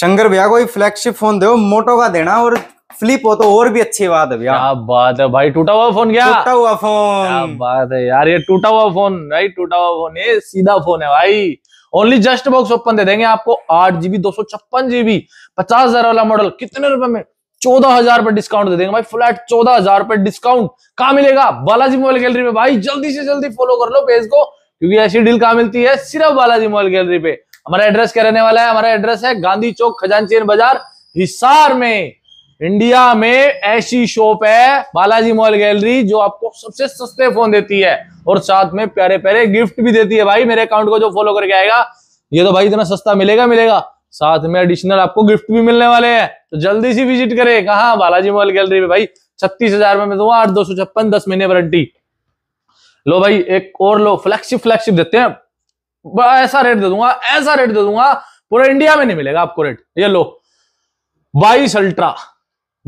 शंकर भैया कोई flagship phone दो मोटो का देना और फ्लिप हो तो और भी अच्छी बात है भैया बात है भाई टूटा हुआ फोन क्या टूटा हुआ फोन बात है यार ये टूटा हुआ फोन भाई टूटा हुआ फोन ये सीधा फोन है भाई ओनली जस्ट बॉक्स ओपन दे देंगे आपको आठ जीबी दो सौ छप्पन जीबी पचास हजार वाला मॉडल कितने रुपए में चौदह हजार पर डिस्काउंट दे देंगे भाई फ्लैट चौदह हजार पर डिस्काउंट कहा मिलेगा बालाजी मोबाइल गैलरी में भाई जल्दी से जल्दी फॉलो कर लो पेज को क्योंकि ऐसी डील कहा मिलती है सिर्फ बालाजी मोबाइल गैलरी पे हमारा एड्रेस क्या रहने वाला है हमारा एड्रेस है गांधी चौक खजान बाजार हिसार में इंडिया में ऐसी शॉप है बालाजी मॉल गैलरी जो आपको सबसे सस्ते फोन देती है और साथ में प्यारे प्यारे गिफ्ट भी देती है भाई मेरे अकाउंट को जो फॉलो करके आएगा ये तो भाई इतना सस्ता मिलेगा मिलेगा साथ में एडिशनल आपको गिफ्ट भी मिलने वाले हैं तो जल्दी सी विजिट करें कहा बालाजी मॉल गैलरी में भाई छत्तीस हजार में मैं दूंगा आठ दो सौ छप्पन दस महीने वारंटी लो भाई एक और लो फ्लैगशिप फ्लैगशिप देते हैं ऐसा रेट दे दूंगा ऐसा रेट दे दूंगा पूरे इंडिया में नहीं मिलेगा आपको रेट ये लो बाईस अल्ट्रा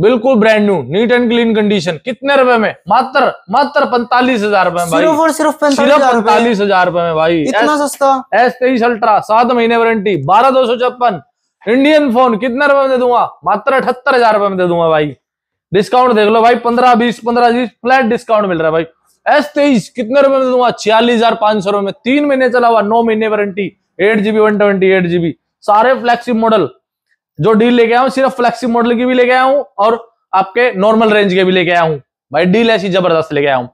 बिल्कुल brand new neat and clean condition कितने रुपए में मात्र मात्र पैंतालीस हजार रुपए में भाई सिर्फ और सिर्फ पैंतालीस हजार रुपए में भाई इतना सस्ता एस तेईस अल्ट्रा सात महीने वारंटी बारह दो सौ छप्पन इंडियन फोन कितने रुपए में दे दूंगा मात्र अठहत्तर हजार रुपए में दे दूंगा भाई डिस्काउंट देख लो भाई पंद्रह बीस पंद्रह बीस फ्लैट डिस्काउंट मिल रहा है भाई एस तेईस कितने रुपए में दूंगा छियालीस हजार पांच सौ रुपए में तीन महीने चला हुआ नौ महीने warranty eight GB one twenty eight GB सारे फ्लैक्सी मॉडल जो डील लेके आया हूँ सिर्फ फ्लैक्सी मॉडल की भी लेके आया हूँ और आपके नॉर्मल रेंज के भी लेके आया हूँ भाई डील ऐसी जबरदस्त लेके आया हूँ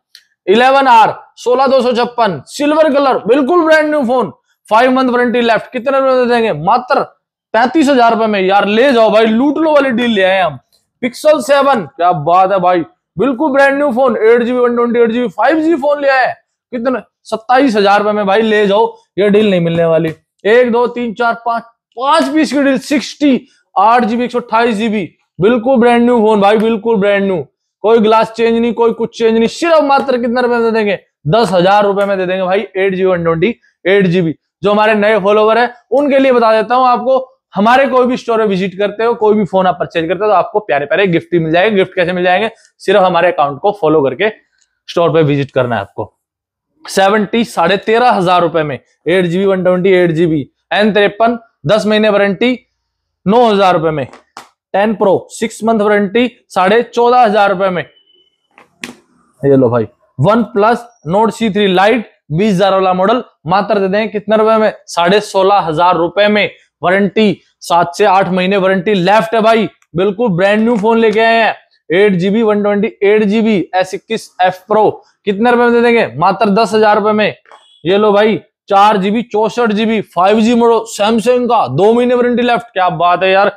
इलेवन आर सोलह दो सौ छप्पन सिल्वर कलर बिल्कुल brand new phone five month warranty left कितने रुपए में देंगे मात्र पैंतीस हजार रुपए में यार ले जाओ भाई लूट लो वाली डील ले आए हम पिक्सल सेवन क्या बात है भाई बिल्कुल brand new phone eight GB one twenty eight GB five G phone लिया है कितने सत्ताईस हजार रुपए में भाई ले जाओ ये डील नहीं मिलने वाली एक दो तीन चार पांच पांच पीस की डील सिक्सटी आठ जीबी एक सौ अट्ठाईस GB brand brand new phone भाई बिल्कुल ब्रांड न्यू कोई ग्लास चेंज नहीं कोई कुछ चेंज नहीं सिर्फ मात्र कितने रुपए में दे देंगे दस हजार रुपए में दे देंगे भाई eight GB one twenty eight GB जो हमारे नए फॉलोवर है उनके लिए बता देता हूं आपको हमारे कोई भी स्टोर में विजिट करते हो कोई भी फोन आप परचेज करते हो तो आपको प्यारे प्यारे गिफ्ट मिल जाएंगे गिफ्ट कैसे मिल जाएंगे सिर्फ हमारे अकाउंट को फॉलो करके स्टोर पर विजिट करना है आपको सेवनटी साढ़े तेरह हजार रुपए में eight GB one twenty eight GB N तिरपन दस महीने वारंटी नौ हजार रुपए में ten pro six month warranty साढ़े चौदह हजार रुपए में ये लो भाई OnePlus note C three lite बीस हजार वाला मॉडल मात्र दे दें कितने रुपए में साढ़े सोलह हजार रुपए में वारंटी सात से आठ महीने वारंटी लेफ्ट है भाई बिल्कुल ब्रांड न्यू फोन लेके आए हैं eight GB one twenty eight GB S इक्कीस एफ प्रो कितने रुपए में दे देंगे मात्र दस हजार रुपए में ये लो भाई चार जीबी चौसठ जीबी फाइव जी मोड़ो सैमसंग का दो महीने वारंटी लेफ्ट क्या बात है यार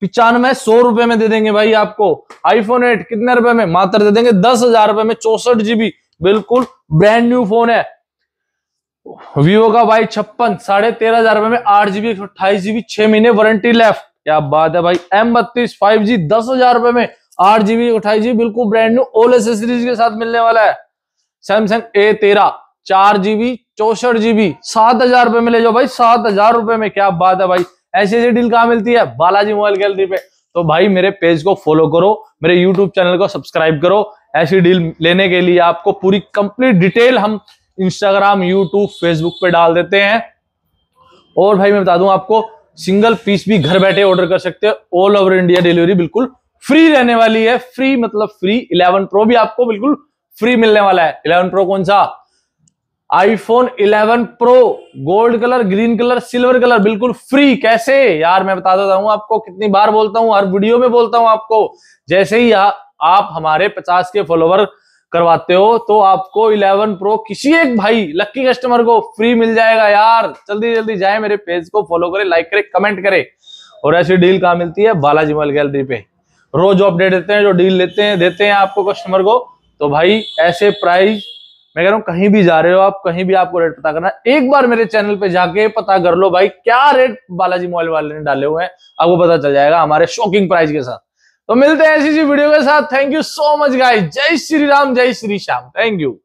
पिचानवे सौ रुपए में दे देंगे भाई आपको आईफोन एट कितने रुपए में मात्र दे देंगे दस हजार रुपए में चौसठ जीबी बिल्कुल ब्रांड न्यू फोन है वीवो का भाई छप्पन साढ़े तेरह हजार रुपए में आठ जीबी एक सौ अट्ठाईस जीबी छह महीने वारंटी लेफ्ट क्या बात है भाई एम बत्तीस फाइव जी दस हजार रुपए में आठ जीबी अट्ठाईस जीबी बिल्कुल ब्रांड न्यू ओल एसेसरीज के साथ मिलने वाला है सैमसंग ए तेरह चार जीबी चौसठ जीबी सात हजार रुपए में ले जाओ भाई सात हजार रुपए में क्या बात है भाई ऐसी ऐसी डील कहा मिलती है बालाजी मोबाइल गैलरी पे तो भाई मेरे पेज को फॉलो करो मेरे यूट्यूब चैनल को सब्सक्राइब करो ऐसी डील लेने के लिए आपको पूरी कंप्लीट डिटेल हम इंस्टाग्राम यूट्यूब फेसबुक पे डाल देते हैं और भाई मैं बता दूं आपको सिंगल पीस भी घर बैठे ऑर्डर कर सकते हैं ऑल ओवर इंडिया डिलीवरी बिल्कुल फ्री रहने वाली है फ्री मतलब फ्री इलेवन प्रो भी आपको बिल्कुल फ्री मिलने वाला है इलेवन प्रो कौन सा iPhone 11 pro gold colour green colour silver colour बिल्कुल फ्री कैसे यार मैं बता देता हूं आपको कितनी बार बोलता हूं हर वीडियो में बोलता हूं आपको जैसे ही आ, आप हमारे 50 के फॉलोवर करवाते हो तो आपको 11 प्रो किसी एक भाई लकी कस्टमर को फ्री मिल जाएगा यार जल्दी जल्दी जाए मेरे पेज को फॉलो करे लाइक करे कमेंट करे और ऐसी डील कहा मिलती है बालाजी मल गैलरी पे रोज अपडेट देते हैं जो डील लेते हैं देते हैं आपको कस्टमर को तो भाई ऐसे प्राइस मैं कह रहा हूँ कहीं भी जा रहे हो आप कहीं भी आपको रेट पता करना एक बार मेरे चैनल पे जाके पता कर लो भाई क्या रेट बालाजी मोबाइल वाले ने डाले हुए हैं आपको पता चल जाएगा हमारे शॉकिंग प्राइस के साथ तो मिलते हैं ऐसी वीडियो के साथ thank you so much guys जय श्री राम जय श्री श्याम थैंक यू